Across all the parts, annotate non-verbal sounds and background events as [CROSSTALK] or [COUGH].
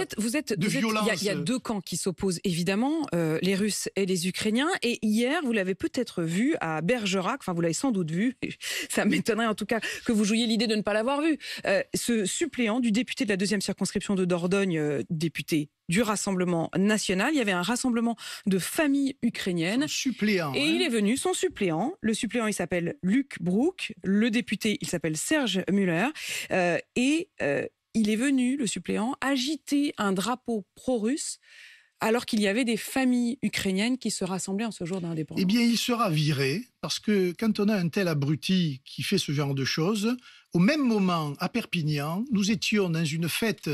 Euh, vous êtes, de Il y, a deux camps qui s'opposent évidemment, euh, les Russes et les Ukrainiens. Et hier, vous l'avez peut-être vu à Bergerac. Enfin, vous l'avez sans doute vu. [LAUGHS] Ça m'étonnerait en tout cas que vous jouiez l'idée de ne pas l'avoir vu. Euh, ce suppléant du député de la deuxième circonscription de Dordogne, député du Rassemblement national. Il y avait un rassemblement de familles ukrainiennes. suppléant. Et il hein. est venu, son suppléant. Le suppléant, il s'appelle Luc Brook. Le député, il s'appelle Serge Müller. et il est venu, le suppléant, agiter un drapeau pro-russe alors qu'il y avait des familles ukrainiennes qui se rassemblaient en ce jour d'indépendance. Eh bien, il sera viré parce que quand on a un tel abruti qui fait ce genre de choses, au même moment, à Perpignan, nous étions dans une fête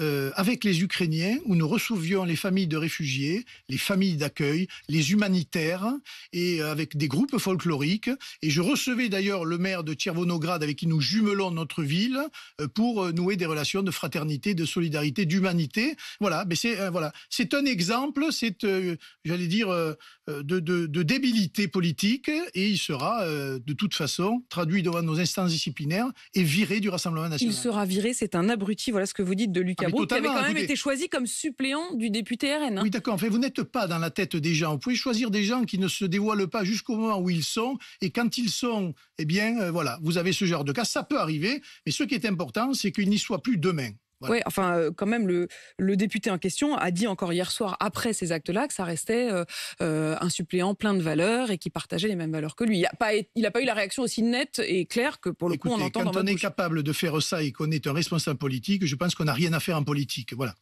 euh, avec les Ukrainiens où nous recevions les familles de réfugiés, les familles d'accueil, les humanitaires et euh, avec des groupes folkloriques. Et je recevais d'ailleurs le maire de Tchervonograd avec qui nous jumelons notre ville euh, pour nouer des relations de fraternité, de solidarité, d'humanité. Voilà, mais c'est voilà, c'est un exemple, c'est j'allais dire de, de débilité politique et il sera euh, de toute façon traduit devant nos instances disciplinaires et viré du Rassemblement national. Il sera viré, c'est un abruti, voilà ce que vous dites de Lucas ah, qui avait quand même été choisi comme suppléant du député RN. Hein. Oui, d'accord, enfin, vous n'êtes pas dans la tête des gens. Vous pouvez choisir des gens qui ne se dévoilent pas jusqu'au moment où ils sont, et quand ils sont, eh bien, euh, voilà, vous avez ce genre de cas. Ça peut arriver, mais ce qui est important, c'est qu'il n'y soit plus demain. Oui, enfin, euh, quand même, le, le, député en question a dit encore hier soir, après ces actes-là, que ça restait euh, euh, un suppléant plein de valeurs et qui partageait les mêmes valeurs que lui. Il n'a pas, eu la réaction aussi nette et claire que, pour le coup, on entend quand on est capable de faire ça et qu'on est un responsable politique, je pense qu'on n'a rien à faire en politique. Voilà.